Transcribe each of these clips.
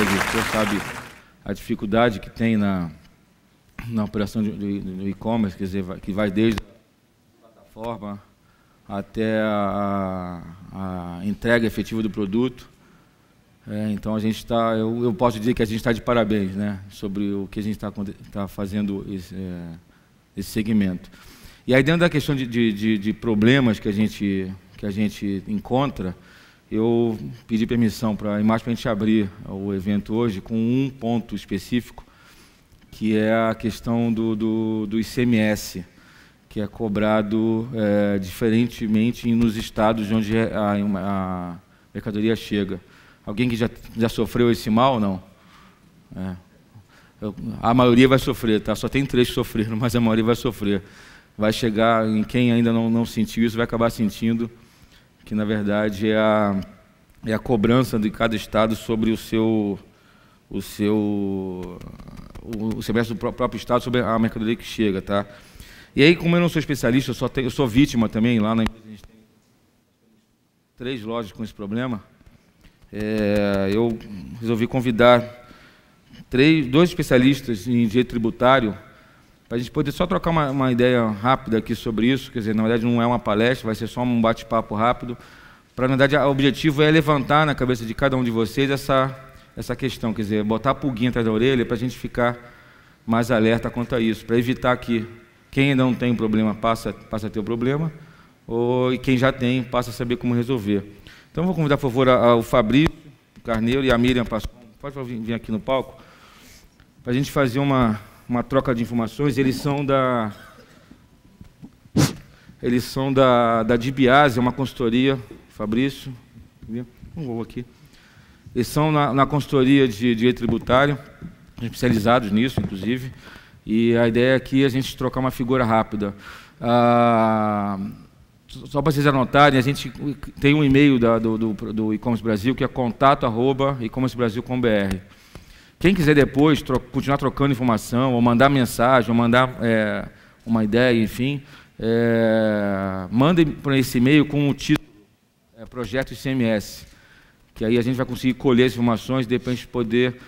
hoje, o senhor sabe a dificuldade que tem na, na operação do e-commerce, quer dizer, que vai desde a plataforma até a, a entrega efetiva do produto. É, então a gente está, eu, eu, posso dizer que a gente está de parabéns, né, sobre o que a gente está tá fazendo esse, é, esse, segmento. E aí dentro da questão de, de, de, de problemas que a gente que a gente encontra, eu pedi permissão para a imagem para a gente abrir o evento hoje com um ponto específico, que é a questão do, do, do ICMS, que é cobrado é, diferentemente nos estados onde a, a, mercadoria chega. Alguém que já, já sofreu esse mal ou não? É. Eu, a maioria vai sofrer, tá? Só tem três que sofreram, mas a maioria vai sofrer. Vai chegar em quem ainda não, não sentiu isso, vai acabar sentindo que na verdade é a, é a cobrança de cada estado sobre o seu o seu o semestre do próprio estado sobre a mercadoria que chega, tá? E aí, como eu não sou especialista, eu, só tenho, eu sou vítima também lá na empresa. A gente tem três lojas com esse problema. É, eu resolvi convidar três, dois especialistas em direito tributário para a gente poder só trocar uma, uma, ideia rápida aqui sobre isso, quer dizer, na verdade não é uma palestra, vai ser só um bate-papo rápido, para na verdade o objetivo é levantar na cabeça de cada um de vocês essa, essa questão, quer dizer, botar a pulguinha atrás da orelha para a gente ficar mais alerta quanto a isso, para evitar que quem ainda não tem um problema passa, passa a ter o problema, ou, e quem já tem passa a saber como resolver. Então vou convidar, por favor, o Fabrício Carneiro e a Miriam Pascoal pode vir aqui no palco, para a gente fazer uma uma troca de informações. Eles são da. Eles são da, da DBAS, é uma consultoria, Fabrício. Não vou aqui. Eles são na, na consultoria de direito tributário, especializados nisso, inclusive. E a ideia aqui é a gente trocar uma figura rápida. Ah, só para vocês anotarem, a gente tem um e-mail da, do, do, do e-commerce Brasil que é contato arroba e-commercebrasil.com.br. Quem quiser depois tro continuar trocando informação, ou mandar mensagem, ou mandar é, uma ideia, enfim, é, mandem para esse e-mail com o título é, Projeto ICMS, que aí a gente vai conseguir colher as informações e depois poder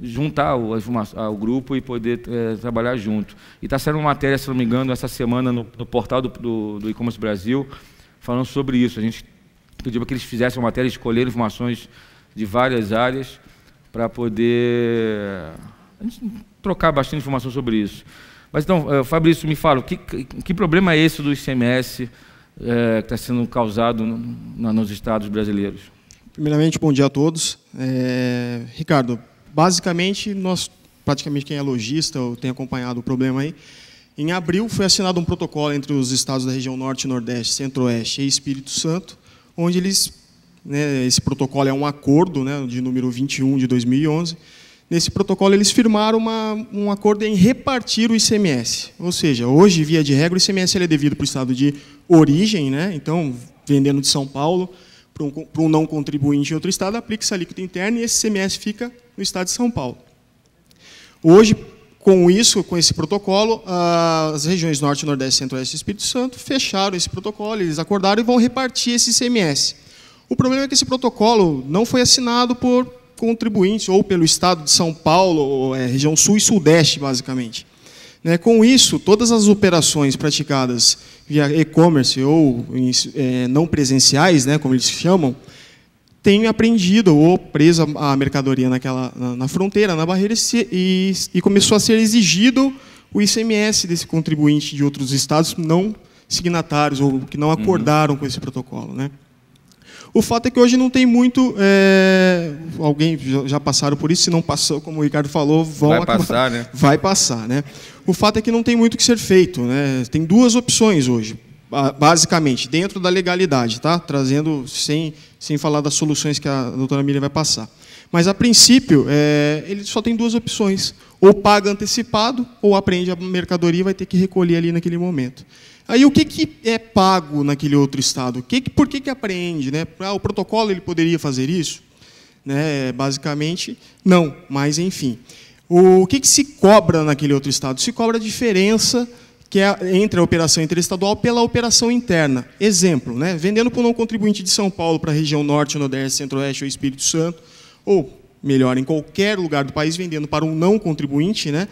juntar o, o grupo e poder é, trabalhar junto. E está saindo uma matéria, se não me engano, essa semana no, no portal do, do, do e-commerce Brasil, falando sobre isso. A gente pediu para que eles fizessem uma matéria, escolher informações de várias áreas para poder a gente trocar bastante informação sobre isso. Mas então, eh, Fabrício, me fala, que, que problema é esse do ICMS é, eh, que está sendo causado no, nos estados brasileiros? Primeiramente, bom dia a todos. É, Ricardo, basicamente, nós, praticamente quem é lojista ou tem acompanhado o problema aí, em abril foi assinado um protocolo entre os estados da região Norte, Nordeste, Centro-Oeste e Espírito Santo, onde eles né, esse protocolo é um acordo né, de número 21 de 2011. Nesse protocolo, eles firmaram uma, um acordo em repartir o ICMS. Ou seja, hoje, via de regra, o ICMS é devido para o estado de origem, né? então, vendendo de São Paulo para um, para um não contribuinte em outro estado, aplica-se a alíquota interna e esse ICMS fica no estado de São Paulo. Hoje, com isso, com esse protocolo, as regiões Norte, Nordeste, Centro-Oeste e Espírito Santo fecharam esse protocolo, eles acordaram e vão repartir esse ICMS. O problema é que esse protocolo não foi assinado por contribuintes ou pelo Estado de São Paulo, ou, é, região sul e sudeste, basicamente. Né, com isso, todas as operações praticadas via e-commerce ou é, não presenciais, né, como eles chamam, têm apreendido ou presa a mercadoria naquela, na, na fronteira, na barreira, e, e começou a ser exigido o ICMS desse contribuinte de outros estados não signatários ou que não uhum. acordaram uhum. com esse protocolo. Né? O fato é que hoje não tem muito. É... Alguém já passaram por isso, se não passou, como o Ricardo falou, vão vai acabar... passar, né? Vai passar, né? O fato é que não tem muito o que ser feito, né? Tem duas opções hoje, basicamente, dentro da legalidade, tá? Trazendo sem sem falar das soluções que a doutora Miriam vai passar. Mas, a princípio, é, ele só tem duas opções. Ou paga antecipado, ou aprende a mercadoria e vai ter que recolher ali naquele momento. Aí o que, que é pago naquele outro estado? Que, por que, que apreende? Né? Ah, o protocolo ele poderia fazer isso? Né? Basicamente, não, mas enfim. O que, que se cobra naquele outro estado? Se cobra a diferença que é entre a operação interestadual pela operação interna. Exemplo, né? vendendo para um não contribuinte de São Paulo para a região norte, nordeste, centro-oeste ou Espírito Santo, ou, melhor, em qualquer lugar do país, vendendo para um não contribuinte, né?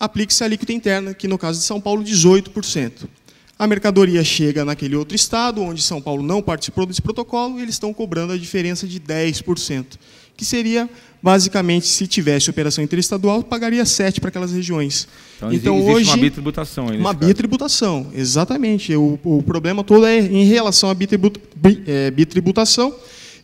aplique-se a alíquota interna, que no caso de São Paulo, 18%. A mercadoria chega naquele outro estado, onde São Paulo não participou desse protocolo, e eles estão cobrando a diferença de 10%, que seria, basicamente, se tivesse operação interestadual, pagaria 7% para aquelas regiões. Então, então existe hoje, uma bitributação. Aí, uma caso. bitributação, exatamente. O, o, problema todo é em relação à é, bitributação,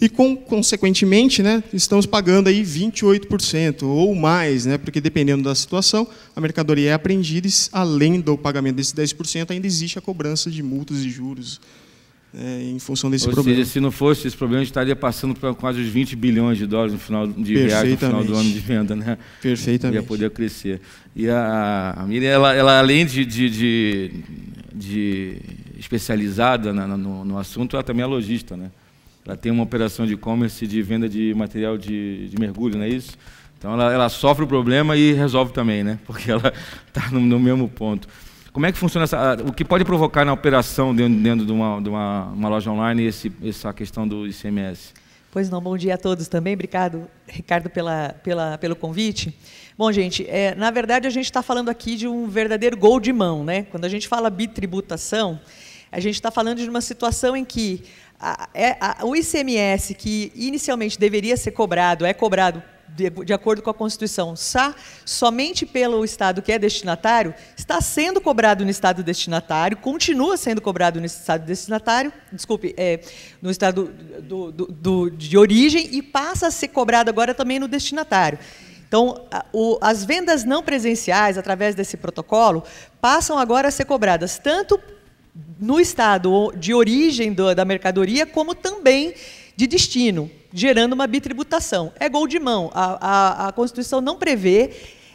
e, com, consequentemente, né, estamos pagando aí 28% ou mais, né, porque, dependendo da situação, a mercadoria é apreendida e, além do pagamento desses 10%, ainda existe a cobrança de multas e juros né, em função desse ou problema. Seja, se não fosse esse problema, a gente estaria passando para quase os 20 bilhões de dólares no final de viagem, no final do ano de venda. Né? Perfeitamente. Ia poder crescer. E a, a Miriam, ela, ela além de, de, de, de especializada na, no, no assunto, ela também é lojista, né? ela tem uma operação de e-commerce de venda de material de, de mergulho, não é isso? Então ela, ela, sofre o problema e resolve também, né? Porque ela está no, no, mesmo ponto. Como é que funciona essa, o que pode provocar na operação dentro, dentro de, uma, de uma, uma loja online esse, essa questão do ICMS? Pois não, bom dia a todos também. Obrigado, Ricardo, pela, pela, pelo convite. Bom, gente, é, na verdade a gente está falando aqui de um verdadeiro gol de mão, né? Quando a gente fala bitributação, a gente está falando de uma situação em que a, é, a, o ICMS, que inicialmente deveria ser cobrado, é cobrado de, de acordo com a Constituição, só, somente pelo Estado que é destinatário, está sendo cobrado no Estado destinatário, continua sendo cobrado no Estado destinatário, desculpe, é, no Estado do, do, do, de origem e passa a ser cobrado agora também no destinatário. Então, as vendas não presenciais, através desse protocolo, passam agora a ser cobradas tanto no estado de origem do, da mercadoria, como também de destino, gerando uma bitributação. É gol de mão. A, a, a Constituição não prevê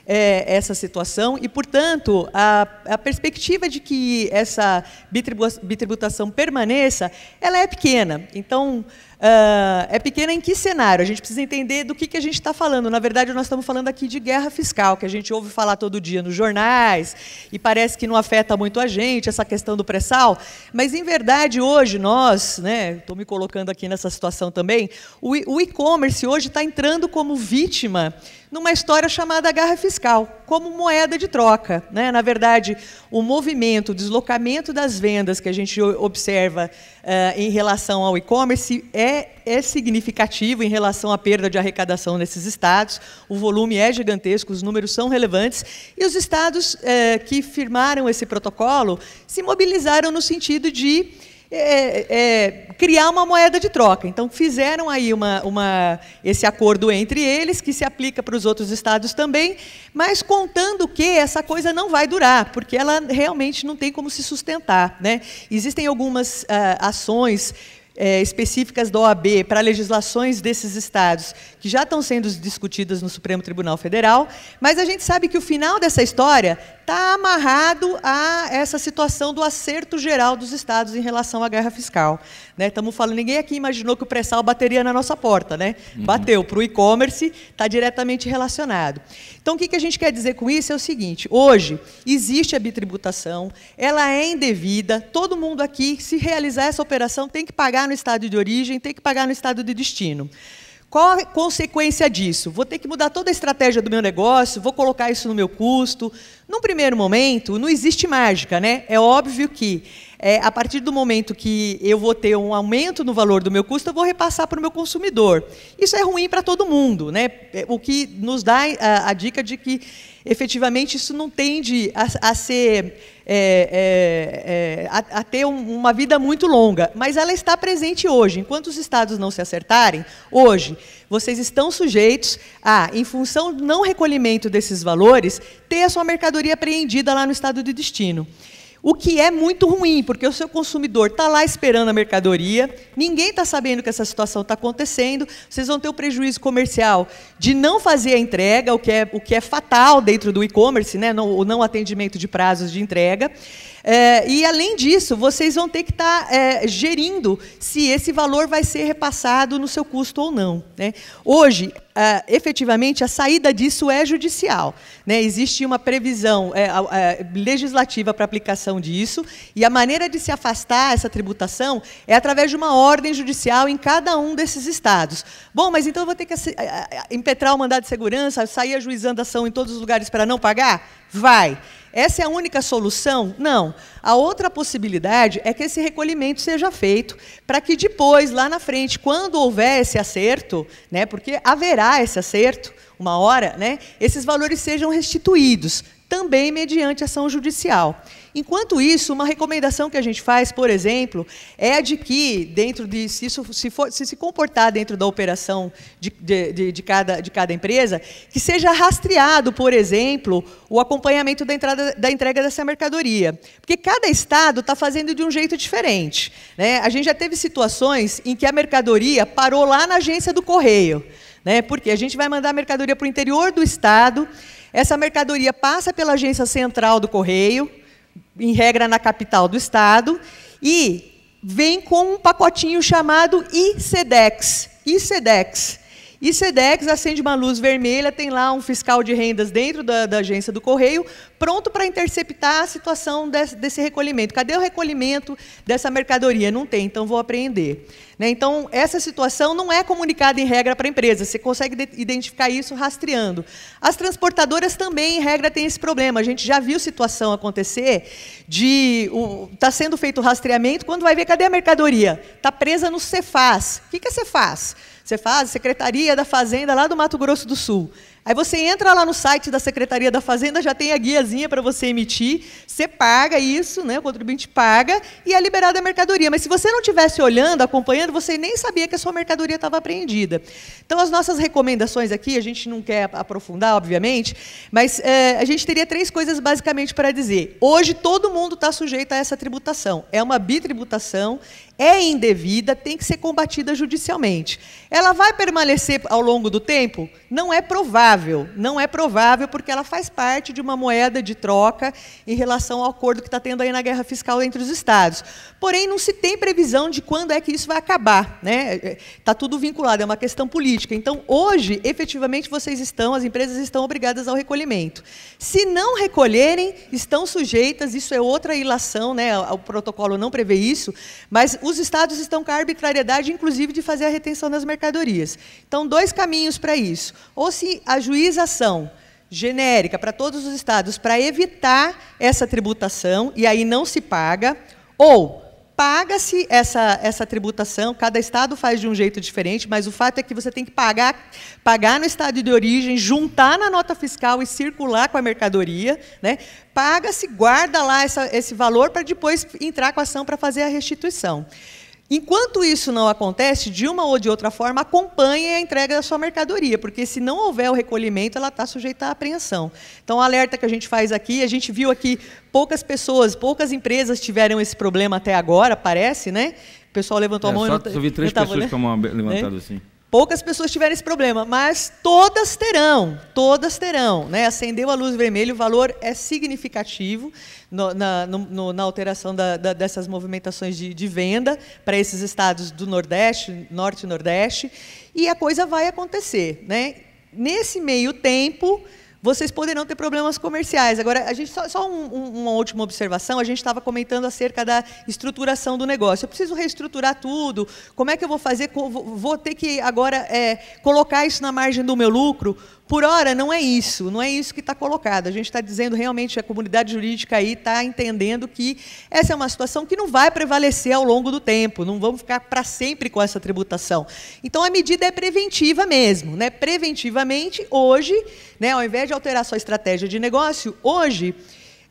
é, essa situação e, portanto, a, a perspectiva de que essa bitributação permaneça, ela é pequena. Então, Uh, é pequena em que cenário? A gente precisa entender do que, que a gente está falando. Na verdade, nós estamos falando aqui de guerra fiscal, que a gente ouve falar todo dia nos jornais, e parece que não afeta muito a gente, essa questão do pré-sal. Mas, em verdade, hoje nós, né, estou me colocando aqui nessa situação também, o e-commerce hoje está entrando como vítima numa história chamada guerra fiscal, como moeda de troca. Né? Na verdade, o movimento, o deslocamento das vendas que a gente observa uh, em relação ao e-commerce é é, é, significativo em relação à perda de arrecadação nesses estados. O volume é gigantesco, os números são relevantes. E os estados é, que firmaram esse protocolo se mobilizaram no sentido de. É, é, criar uma moeda de troca. Então, fizeram aí uma, uma, esse acordo entre eles, que se aplica para os outros estados também, mas contando que essa coisa não vai durar, porque ela realmente não tem como se sustentar. Né? Existem algumas ah, ações é, específicas da OAB para legislações desses estados, que já estão sendo discutidas no Supremo Tribunal Federal, mas a gente sabe que o final dessa história está amarrado a essa situação do acerto geral dos estados em relação à guerra fiscal. Estamos né? falando, ninguém aqui imaginou que o pré-sal bateria na nossa porta, né? Uhum. Bateu para o e-commerce, está diretamente relacionado. Então, o que, que a gente quer dizer com isso é o seguinte: hoje existe a bitributação, ela é indevida, todo mundo aqui, se realizar essa operação, tem que pagar pagar no estado de origem, tem que pagar no estado de destino. Qual a consequência disso? Vou ter que mudar toda a estratégia do meu negócio, vou colocar isso no meu custo. Num primeiro momento, não existe mágica, né? É óbvio que é, a partir do momento que eu vou ter um aumento no valor do meu custo, eu vou repassar para o meu consumidor. Isso é ruim para todo mundo, né? É, o que nos dá a, a dica de que efetivamente isso não tende a, a ser é, é, é, a, a, ter um, uma vida muito longa, mas ela está presente hoje. Enquanto os estados não se acertarem, hoje vocês estão sujeitos a, em função do não recolhimento desses valores, ter a sua mercadoria apreendida lá no estado de destino. O que é muito ruim, porque o seu consumidor está lá esperando a mercadoria, ninguém está sabendo que essa situação está acontecendo, vocês vão ter o prejuízo comercial de não fazer a entrega, o que é, o que é fatal dentro do e-commerce, né? o não atendimento de prazos de entrega. É, e, além disso, vocês vão ter que estar tá, é, gerindo se esse valor vai ser repassado no seu custo ou não. Né? Hoje, é, efetivamente, a saída disso é judicial. Né? Existe uma previsão é, é, legislativa para aplicação disso, e a maneira de se afastar essa tributação é através de uma ordem judicial em cada um desses estados. Bom, mas então eu vou ter que é, impetrar o mandado de segurança, sair ajuizando ação em todos os lugares para não pagar? Vai. Vai. Essa é a única solução? Não. A outra possibilidade é que esse recolhimento seja feito para que depois, lá na frente, quando houver esse acerto, né, porque haverá esse acerto, uma hora, né, esses valores sejam restituídos, também mediante ação judicial. Enquanto isso, uma recomendação que a gente faz, por exemplo, é a de que, dentro de, se, isso, se, for, se, se comportar dentro da operação de, de, de, cada, de cada empresa, que seja rastreado, por exemplo, o acompanhamento da, entrada, da entrega dessa mercadoria. Porque cada estado está fazendo de um jeito diferente. Né? A gente já teve situações em que a mercadoria parou lá na agência do correio. Né? Porque a gente vai mandar a mercadoria para o interior do estado, essa mercadoria passa pela agência central do correio, em regra na capital do estado, e vem com um pacotinho chamado ICEDEX. ICEDEX e SEDEX acende uma luz vermelha, tem lá um fiscal de rendas dentro da, da agência do Correio, pronto para interceptar a situação desse, desse, recolhimento. Cadê o recolhimento dessa mercadoria? Não tem, então vou apreender. Né? Então, essa situação não é comunicada em regra para a empresa, você consegue identificar isso rastreando. As transportadoras também, em regra, têm esse problema. A gente já viu situação acontecer de está sendo feito o rastreamento, quando vai ver cadê a mercadoria? Está presa no Cefaz. O que, que é Cefaz? Você faz Secretaria da Fazenda lá do Mato Grosso do Sul. Aí você entra lá no site da Secretaria da Fazenda, já tem a guiazinha para você emitir, você paga isso, né? o contribuinte paga, e é liberada a mercadoria. Mas se você não estivesse olhando, acompanhando, você nem sabia que a sua mercadoria estava apreendida. Então, as nossas recomendações aqui, a gente não quer aprofundar, obviamente, mas é, a gente teria três coisas basicamente para dizer. Hoje, todo mundo está sujeito a essa tributação. É uma bitributação, é indevida, tem que ser combatida judicialmente. Ela vai permanecer ao longo do tempo? Não é provável provável, não é provável porque ela faz parte de uma moeda de troca em relação ao acordo que está tendo aí na guerra fiscal entre os estados. Porém, não se tem previsão de quando é que isso vai acabar, né? Está é, é, tudo vinculado, é uma questão política. Então, hoje, efetivamente, vocês estão, as empresas estão obrigadas ao recolhimento. Se não recolherem, estão sujeitas, isso é outra ilação, né? O protocolo não prevê isso, mas os estados estão com a arbitrariedade, inclusive, de fazer a retenção das mercadorias. Então, dois caminhos para isso. Ou se a juização genérica para todos os estados para evitar essa tributação e aí não se paga, ou paga-se essa, essa tributação, cada estado faz de um jeito diferente, mas o fato é que você tem que pagar, pagar no estado de origem, juntar na nota fiscal e circular com a mercadoria, né? paga-se, guarda lá essa, esse valor para depois entrar com a ação para fazer a restituição. Enquanto isso não acontece, de uma ou de outra forma, acompanhe a entrega da sua mercadoria, porque se não houver o recolhimento, ela está sujeita à apreensão. Então, o alerta que a gente faz aqui, a gente viu aqui poucas pessoas, poucas empresas tiveram esse problema até agora, parece, né? O pessoal levantou é, a mão só e não. Tá eu vi três pessoas né? com a mão né? levantada é? assim. Poucas pessoas tiveram esse problema, mas todas terão, todas terão. Né? Acendeu a luz vermelha, o valor é significativo no, na, no, na, alteração da, da, dessas movimentações de, de venda para esses estados do Nordeste, Norte e Nordeste, e a coisa vai acontecer. Né? Nesse meio tempo, vocês poderão ter problemas comerciais. Agora, a gente só, só um, um, uma última observação. A gente estava comentando acerca da estruturação do negócio. Eu preciso reestruturar tudo. Como é que eu vou fazer? Vou ter que agora é, colocar isso na margem do meu lucro. Por hora, não é isso, não é isso que está colocado. A gente está dizendo realmente, a comunidade jurídica aí está entendendo que essa é uma situação que não vai prevalecer ao longo do tempo, não vamos ficar para sempre com essa tributação. Então, a medida é preventiva mesmo. Né? Preventivamente, hoje, né, ao invés de alterar sua estratégia de negócio, hoje.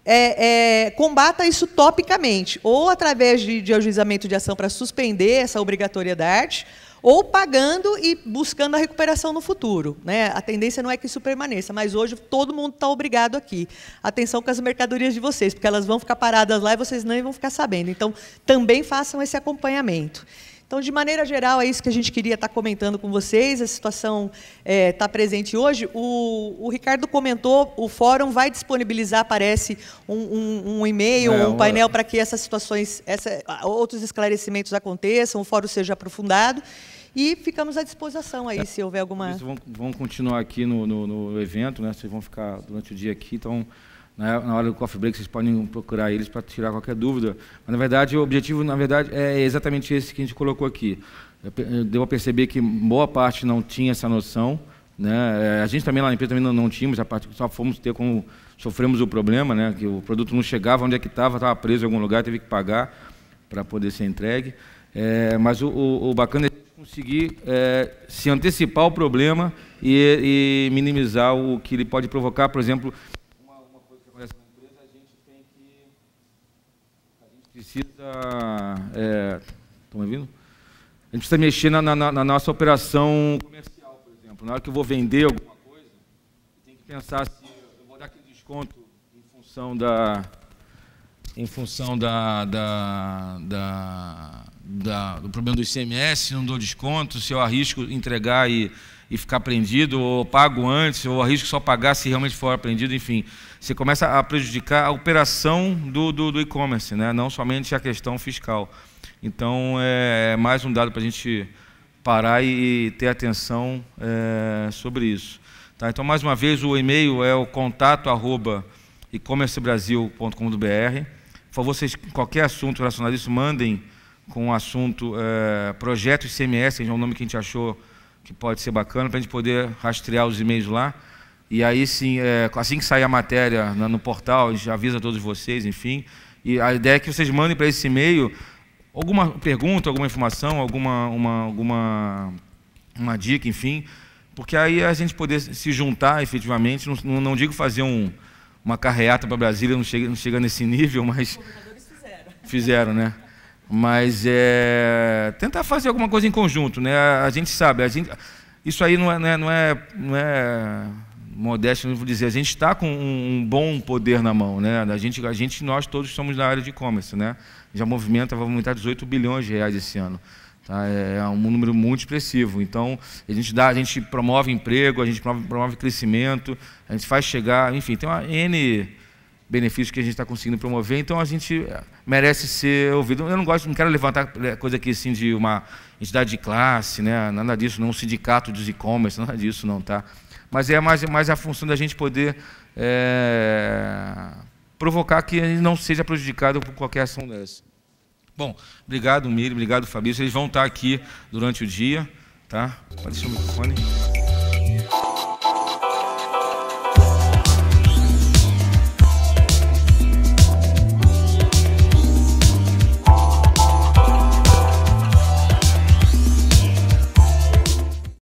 É, é, combata isso topicamente, ou através de, de ajuizamento de ação para suspender essa obrigatoriedade, ou pagando e buscando a recuperação no futuro. Né? A tendência não é que isso permaneça, mas hoje todo mundo está obrigado aqui. Atenção com as mercadorias de vocês, porque elas vão ficar paradas lá e vocês não vão ficar sabendo. Então, também façam esse acompanhamento. Então, de maneira geral, é isso que a gente queria estar comentando com vocês. A situação é, está presente hoje. O, o, Ricardo comentou, o fórum vai disponibilizar, parece, um, um, um e-mail, é, um uma... painel para que essas situações, essa, outros esclarecimentos aconteçam, o fórum seja aprofundado. E ficamos à disposição aí, é, se houver alguma. Vocês vão, vão continuar aqui no, no, no evento, né? Vocês vão ficar durante o dia aqui, então. Né? Na hora do coffee break vocês podem procurar eles para tirar qualquer dúvida. Mas na verdade o objetivo, na verdade, é exatamente esse que a gente colocou aqui. Deu a perceber que boa parte não tinha essa noção. Né? É, a gente também lá na empresa também não, não tínhamos, a parte só fomos ter como sofremos o problema, né? Que o produto não chegava onde é que estava, estava preso em algum lugar, teve que pagar para poder ser entregue. É, mas o, o, o, bacana é conseguir é, se antecipar ao problema e, e minimizar o que ele pode provocar, por exemplo, precisa. É, me ouvindo? A gente precisa mexer na, na, na, nossa operação comercial, por exemplo. Na hora que eu vou vender alguma coisa, tem que pensar se eu vou dar aquele desconto em função da. Em função da, da, da, da do problema do ICMS, se não dou desconto, se eu arrisco entregar e e ficar apreendido, ou pago antes, ou arrisco só pagar se realmente for apreendido, enfim. Você começa a prejudicar a operação do, do, do e-commerce, né? não somente a questão fiscal. Então, é, é mais um dado para a gente parar e ter atenção é, sobre isso. Tá? Então, mais uma vez, o e-mail é o contato arroba e-commercebrasil.com.br. Por favor, vocês, qualquer assunto relacionado a isso, mandem com o assunto é, Projeto ICMS, que é um nome que a gente achou que pode ser bacana para a gente poder rastrear os e-mails lá. E aí sim, é, assim que sair a matéria no, no portal, a gente avisa todos vocês, enfim. E a ideia é que vocês mandem para esse e-mail alguma pergunta, alguma informação, alguma uma, alguma uma dica, enfim, porque aí a gente poder se juntar efetivamente, não, não digo fazer um, uma carreata para Brasília, não chega, não chega nesse nível, mas fizeram, né? mas é tentar fazer alguma coisa em conjunto, né? A gente sabe, a gente, isso aí não é, não é, não é, não é modesto, não vou dizer, a gente está com um, um, bom poder na mão, né? A gente, a gente, nós todos somos na área de e-commerce, né? Já movimenta, vai aumentar 18 bilhões de reais esse ano. Tá? É, é um número muito expressivo. Então, a gente dá, a gente promove emprego, a gente promove, promove crescimento, a gente faz chegar, enfim, tem uma N benefícios que a gente está conseguindo promover, então a gente eh, merece ser ouvido. Eu não gosto, não quero levantar eh, coisa aqui assim de uma entidade de classe, né? nada disso, não um sindicato dos e-commerce, nada disso não, tá? Mas é mais, mais a função da gente poder é, provocar que ele não seja prejudicado por qualquer ação dessa. Bom, obrigado, Miri, obrigado, Fabrício. Eles vão estar aqui durante o dia, tá? Pode deixar o microfone.